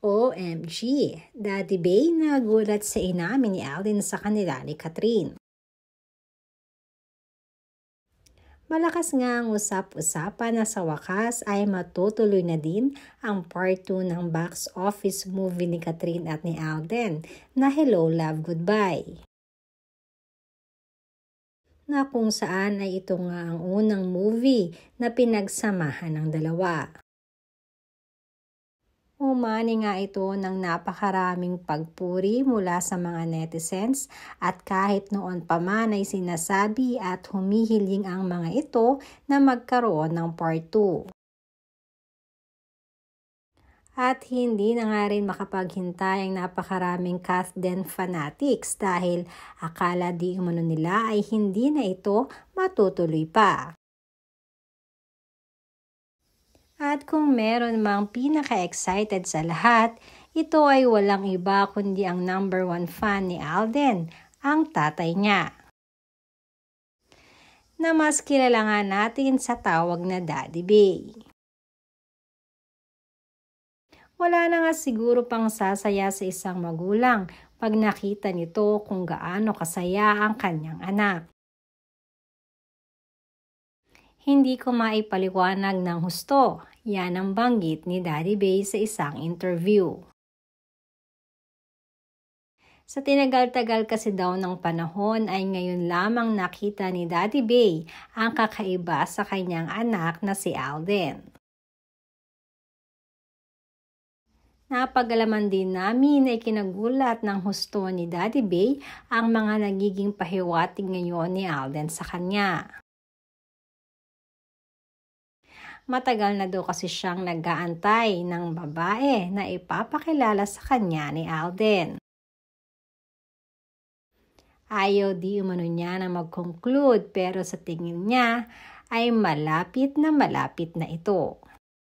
OMG! Dati ba'y nagulat sa inamin ni Alden sa kanila ni Catherine? Malakas nga ang usap-usapan na sa wakas ay matutuloy na din ang part 2 ng box office movie ni Catherine at ni Alden na Hello Love Goodbye na kung saan ay ito nga ang unang movie na pinagsamahan ng dalawa. Umani nga ito ng napakaraming pagpuri mula sa mga netizens at kahit noon pa man ay sinasabi at humihiling ang mga ito na magkaroon ng part 2. At hindi na nga rin makapaghintay ang napakaraming Kathden fanatics dahil akala di umano nila ay hindi na ito matutuloy pa. At kung meron mang pinaka-excited sa lahat, ito ay walang iba kundi ang number one fan ni Alden, ang tatay niya. Na mas kilala nga natin sa tawag na Daddy Bay wala na nga siguro pang sasaya sa isang magulang pag nakita nito kung gaano kasaya ang kanyang anak. Hindi ko maipaliwanag ng husto. Yan ang banggit ni Daddy Bay sa isang interview. Sa tinagal-tagal kasi daw ng panahon ay ngayon lamang nakita ni Daddy Bay ang kakaiba sa kanyang anak na si Alden. Napagalaman din namin ay kinagulat ng husto ni Daddy Bay ang mga nagiging pahiwatig ngayon ni Alden sa kanya. Matagal na daw kasi siyang nag-aantay ng babae na ipapakilala sa kanya ni Alden. Ayaw di umano niya na mag-conclude pero sa tingin niya ay malapit na malapit na ito.